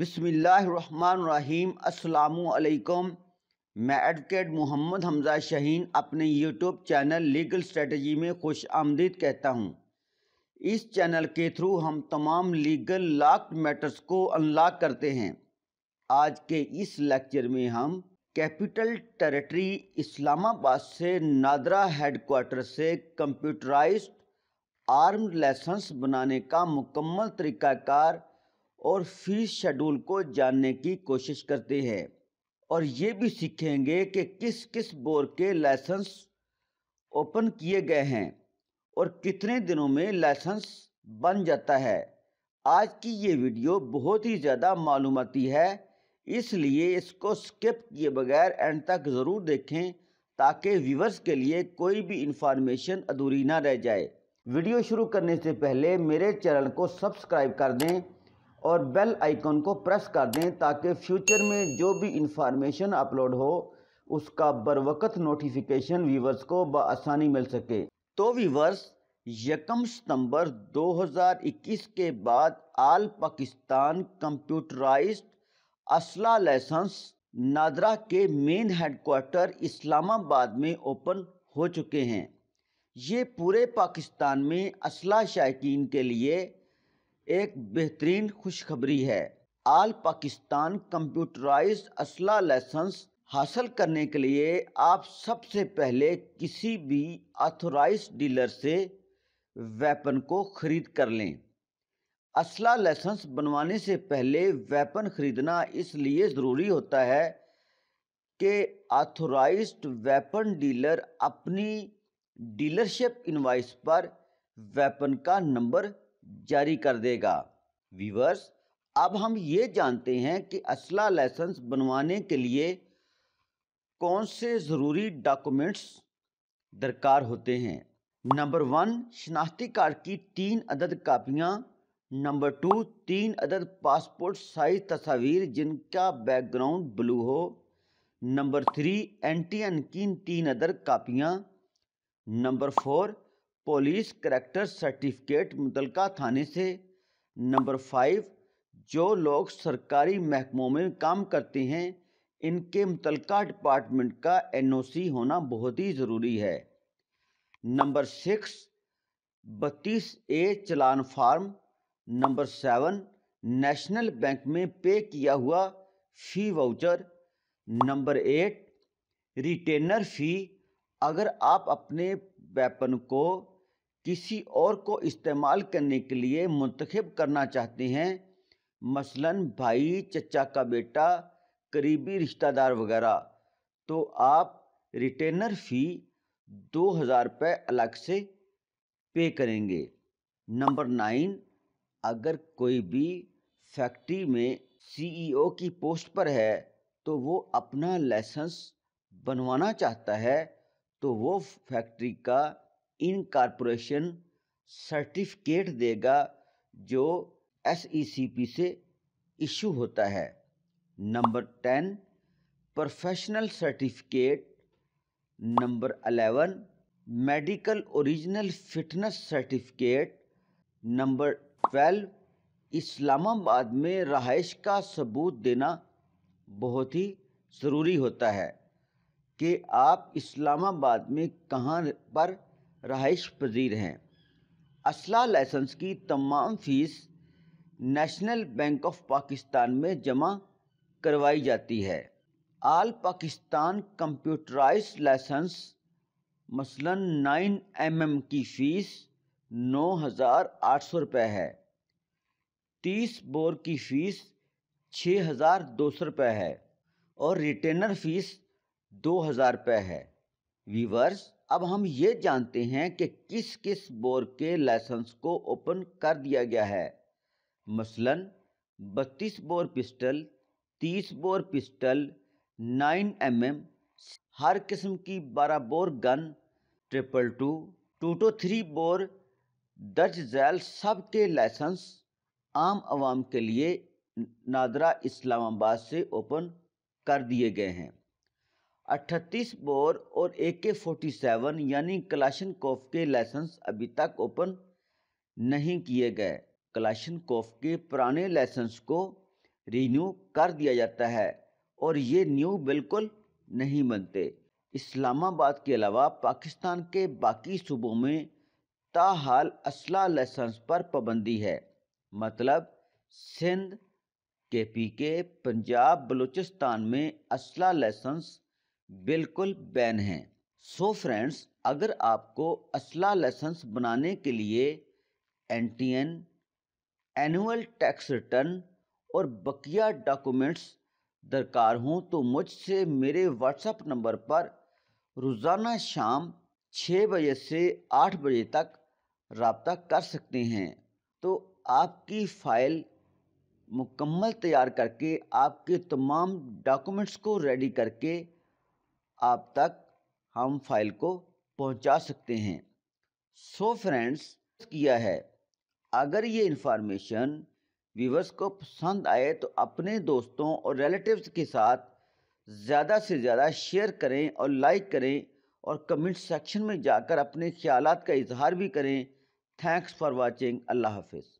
बिसमीम् अल्लाम मैं एडवोकेट मोहम्मद हमजा शहीन अपने यूट्यूब चैनल लीगल स्ट्रेटजी में खुश आमदीद कहता हूँ इस चैनल के थ्रू हम तमाम लीगल लॉक्ड मैटर्स को अनलॉक करते हैं आज के इस लेक्चर में हम कैपिटल टेरिटरी इस्लामाबाद से नादरा हेडकोार्टर से कंप्यूटराइज्ड आर्म लाइसेंस बनाने का मुकम्मल तरीक़ाकार और फीस शेड्यूल को जानने की कोशिश करते हैं और ये भी सीखेंगे कि किस किस बोर के लाइसेंस ओपन किए गए हैं और कितने दिनों में लाइसेंस बन जाता है आज की ये वीडियो बहुत ही ज़्यादा मालूमती है इसलिए इसको स्किप किए बगैर एंड तक ज़रूर देखें ताकि व्यूवर्स के लिए कोई भी इंफॉर्मेशन अधूरी ना रह जाए वीडियो शुरू करने से पहले मेरे चैनल को सब्सक्राइब कर दें और बेल आइकन को प्रेस कर दें ताकि फ्यूचर में जो भी इंफॉर्मेशन अपलोड हो उसका बर वक्त नोटिफिकेशन व्यूवर्स को बसानी मिल सके तो व्यूवर्स यकम सितंबर 2021 के बाद आल पाकिस्तान कंप्यूटराइज्ड असला लाइसेंस नादरा के मेन हेडकोार्टर इस्लामाबाद में ओपन हो चुके हैं ये पूरे पाकिस्तान में असला शायकीन के लिए एक बेहतरीन खुशखबरी है आल पाकिस्तान कंप्यूटराइज असला लाइसेंस हासिल करने के लिए आप सबसे पहले किसी भी ऑथोराइज डीलर से वेपन को खरीद कर लें असला लाइसेंस बनवाने से पहले वेपन खरीदना इसलिए ज़रूरी होता है कि ऑथोराइज्ड वेपन डीलर अपनी डीलरशिप इनवाइस पर वेपन का नंबर जारी कर देगा वीवर्स अब हम ये जानते हैं कि असला लाइसेंस बनवाने के लिए कौन से ज़रूरी डॉक्यूमेंट्स दरकार होते हैं नंबर वन शनाख्ती कार्ड की तीन अदद कापियाँ नंबर टू तीन अदद पासपोर्ट साइज तस्वीर जिनका बैकग्राउंड ब्लू हो number three N T N की तीन अदर कापियाँ number four police character certificate मुतलका थाने से नंबर फाइव जो लोग सरकारी महकमों में काम करते हैं इनके मुतलका डिपार्टमेंट का एनओसी होना बहुत ही ज़रूरी है नंबर सिक्स बत्तीस A challan form number seven national bank में पे किया हुआ fee voucher number eight retainer fee अगर आप अपने वेपन को किसी और को इस्तेमाल करने के लिए मंतखब करना चाहते हैं मसलन भाई चचा का बेटा करीबी रिश्तेदार वगैरह तो आप रिटेनर फ़ी दो हज़ार रुपये अलग से पे करेंगे नंबर नाइन अगर कोई भी फैक्ट्री में सीईओ e की पोस्ट पर है तो वो अपना लाइसेंस बनवाना चाहता है तो वो फैक्ट्री का इनकॉर्पोरेशन सर्टिफिकेट देगा जो एस e से इशू होता है number ten professional certificate number eleven medical original fitness certificate number twelve Islamabad में रहाइश का सबूत देना बहुत ही ज़रूरी होता है कि आप इस्लामाबाद में कहाँ पर रहाइश पजीर हैं असला लाइसेंस की तमाम fees national bank of Pakistan में जमा करवाई जाती है आल पाकिस्तान कंप्यूटराइज लाइसेंस मसलन 9 एमएम की फ़ीस नौ हज़ार आठ सौ रुपये है तीस बोर की फ़ीस छः हज़ार दो सौ रुपये है और रिटेनर फ़ीस दो हज़ार रुपये है वीवर्स अब हम ये जानते हैं कि किस किस बोर के लाइसेंस को ओपन कर दिया गया है मसलन 32 bore pistol 30 bore pistol 9 M mm, हर किस्म की 12 bore gun triple two two two three bore दर्ज जैल सब के लाइसेंस आम आवाम के लिए नादरा इस्लामाबाद से ओपन कर दिए गए हैं अट्ठतीस बोर और ए के फोर्टी सेवन यानी कलाशन कोफ के लाइसेंस अभी तक ओपन नहीं किए गए कलाशन कोफ के पुराने लाइसेंस को रीन्यू कर दिया जाता है और ये न्यू बिल्कुल नहीं बनते इस्लामाबाद के अलावा पाकिस्तान के बाकी सूबों में ताहाल असला लाइसेंस पर पाबंदी है मतलब सिंध के पी के पंजाब बलूचिस्तान में असला लाइसेंस बिल्कुल बैन है सो so फ्रेंड्स अगर आपको असला लाइसेंस बनाने के लिए N T N annual tax return और बकिया डॉक्यूमेंट्स दरकार हों तो मुझसे मेरे व्हाट्सएप नंबर पर रोज़ाना शाम छः बजे से आठ बजे तक रबता कर सकते हैं तो आपकी फ़ाइल मुकम्मल तैयार करके आपके तमाम डॉक्यूमेंट्स को रेडी करके आप तक हम फाइल को पहुंचा सकते हैं सो so फ्रेंड्स किया है अगर ये इन्फॉर्मेशन व्यूवर्स को पसंद आए तो अपने दोस्तों और रिलेटिव्स के साथ ज़्यादा से ज़्यादा शेयर करें और लाइक करें और कमेंट सेक्शन में जाकर अपने ख्याल का इजहार भी करें थैंक्स फॉर वॉचिंग अल्लाह हाफिज़